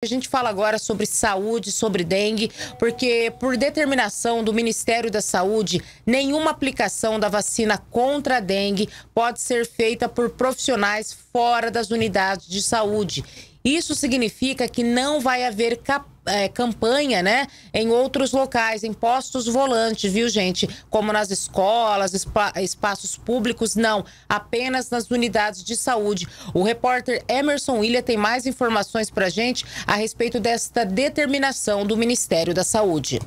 A gente fala agora sobre saúde, sobre dengue, porque por determinação do Ministério da Saúde, nenhuma aplicação da vacina contra a dengue pode ser feita por profissionais fora das unidades de saúde. Isso significa que não vai haver capacidade é, campanha, né? Em outros locais, em postos volantes, viu, gente? Como nas escolas, espa espaços públicos, não. Apenas nas unidades de saúde. O repórter Emerson William tem mais informações para gente a respeito desta determinação do Ministério da Saúde.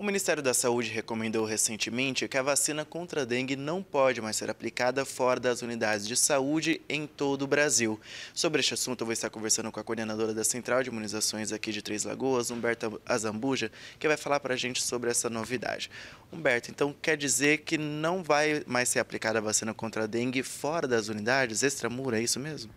O Ministério da Saúde recomendou recentemente que a vacina contra a dengue não pode mais ser aplicada fora das unidades de saúde em todo o Brasil. Sobre este assunto, eu vou estar conversando com a coordenadora da Central de Imunizações aqui de Três Lagoas, Humberta Azambuja, que vai falar para a gente sobre essa novidade. Humberto, então quer dizer que não vai mais ser aplicada a vacina contra a dengue fora das unidades extramura, é isso mesmo?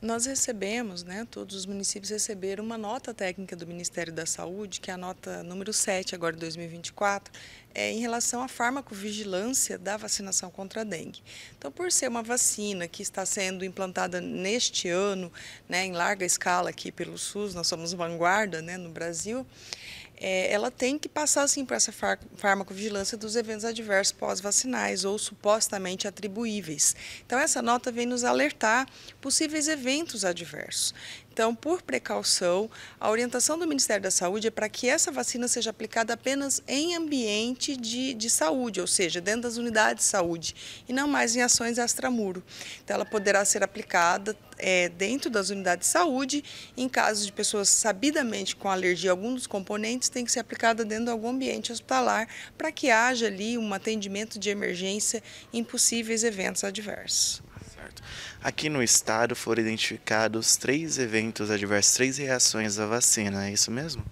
Nós recebemos, né, todos os municípios receberam uma nota técnica do Ministério da Saúde, que é a nota número 7 agora de 2024, é, em relação à farmacovigilância da vacinação contra a dengue. Então, por ser uma vacina que está sendo implantada neste ano, né, em larga escala aqui pelo SUS, nós somos vanguarda né, no Brasil, é, ela tem que passar assim por essa far farmacovigilância dos eventos adversos pós-vacinais ou supostamente atribuíveis. Então, essa nota vem nos alertar possíveis eventos adversos. Então, por precaução, a orientação do Ministério da Saúde é para que essa vacina seja aplicada apenas em ambiente de, de saúde, ou seja, dentro das unidades de saúde, e não mais em ações extramuro. Então, ela poderá ser aplicada é, dentro das unidades de saúde. Em casos de pessoas sabidamente com alergia a algum dos componentes, tem que ser aplicada dentro de algum ambiente hospitalar para que haja ali um atendimento de emergência em possíveis eventos adversos. Certo. Aqui no estado foram identificados três eventos adversos, três reações à vacina, é isso mesmo?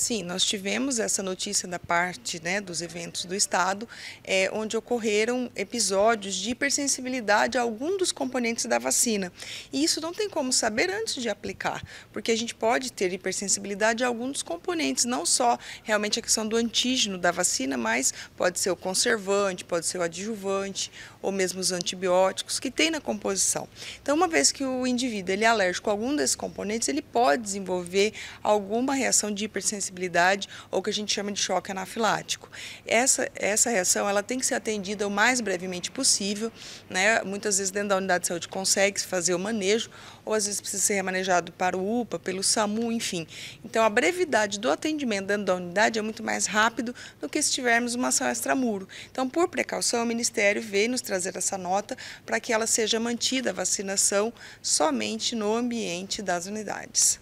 Sim, nós tivemos essa notícia da parte né, dos eventos do Estado, é, onde ocorreram episódios de hipersensibilidade a algum dos componentes da vacina. E isso não tem como saber antes de aplicar, porque a gente pode ter hipersensibilidade a algum dos componentes, não só realmente a questão do antígeno da vacina, mas pode ser o conservante, pode ser o adjuvante, ou mesmo os antibióticos que tem na composição. Então, uma vez que o indivíduo ele é alérgico a algum desses componentes, ele pode desenvolver alguma reação de hipersensibilidade hipersensibilidade ou que a gente chama de choque anafilático. Essa, essa reação ela tem que ser atendida o mais brevemente possível, né? muitas vezes dentro da unidade de saúde consegue fazer o manejo ou às vezes precisa ser remanejado para o UPA, pelo SAMU, enfim. Então a brevidade do atendimento dentro da unidade é muito mais rápido do que se tivermos uma ação extramuro. Então, por precaução, o Ministério veio nos trazer essa nota para que ela seja mantida a vacinação somente no ambiente das unidades.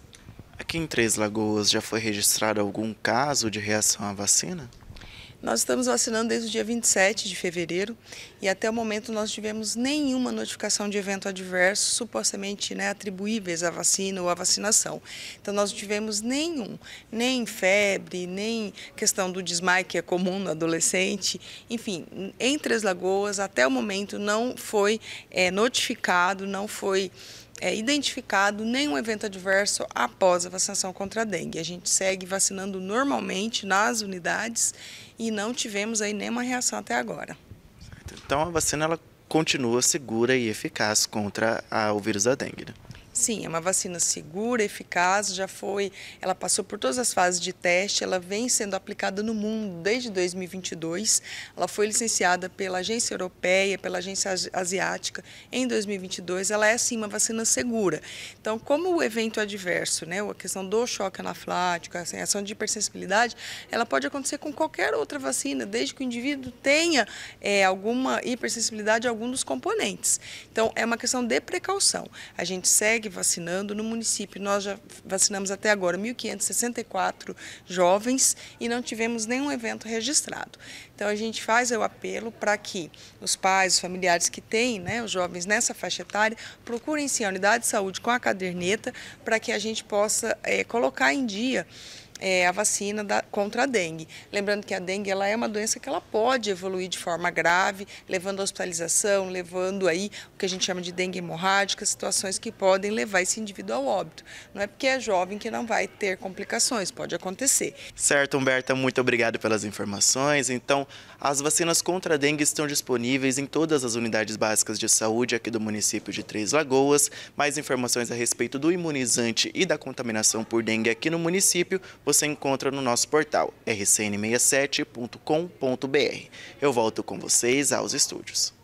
Aqui em Três Lagoas já foi registrado algum caso de reação à vacina? Nós estamos vacinando desde o dia 27 de fevereiro e até o momento nós tivemos nenhuma notificação de evento adverso supostamente né, atribuíveis à vacina ou à vacinação. Então nós não tivemos nenhum, nem febre, nem questão do desmaio que é comum no adolescente. Enfim, em Três Lagoas até o momento não foi é, notificado, não foi é, identificado nenhum evento adverso após a vacinação contra a dengue. A gente segue vacinando normalmente nas unidades e não tivemos aí nenhuma reação até agora. Então a vacina ela continua segura e eficaz contra a, o vírus da dengue. Né? Sim, é uma vacina segura, eficaz, já foi, ela passou por todas as fases de teste, ela vem sendo aplicada no mundo desde 2022. Ela foi licenciada pela Agência Europeia, pela Agência Asiática em 2022. Ela é sim uma vacina segura. Então, como o evento é adverso, né, a questão do choque anaflático, assim, a reação de hipersensibilidade, ela pode acontecer com qualquer outra vacina, desde que o indivíduo tenha é, alguma hipersensibilidade a algum dos componentes. Então, é uma questão de precaução. A gente segue segue vacinando no município. Nós já vacinamos até agora 1.564 jovens e não tivemos nenhum evento registrado. Então a gente faz o apelo para que os pais, os familiares que têm né, os jovens nessa faixa etária procurem sim a unidade de saúde com a caderneta para que a gente possa é, colocar em dia é, a vacina da, contra a dengue. Lembrando que a dengue ela é uma doença que ela pode evoluir de forma grave, levando à hospitalização, levando aí o que a gente chama de dengue hemorrágica, situações que podem levar esse indivíduo ao óbito. Não é porque é jovem que não vai ter complicações, pode acontecer. Certo, Humberta, muito obrigado pelas informações. Então, as vacinas contra a dengue estão disponíveis em todas as unidades básicas de saúde aqui do município de Três Lagoas. Mais informações a respeito do imunizante e da contaminação por dengue aqui no município, você encontra no nosso portal rcn67.com.br. Eu volto com vocês aos estúdios.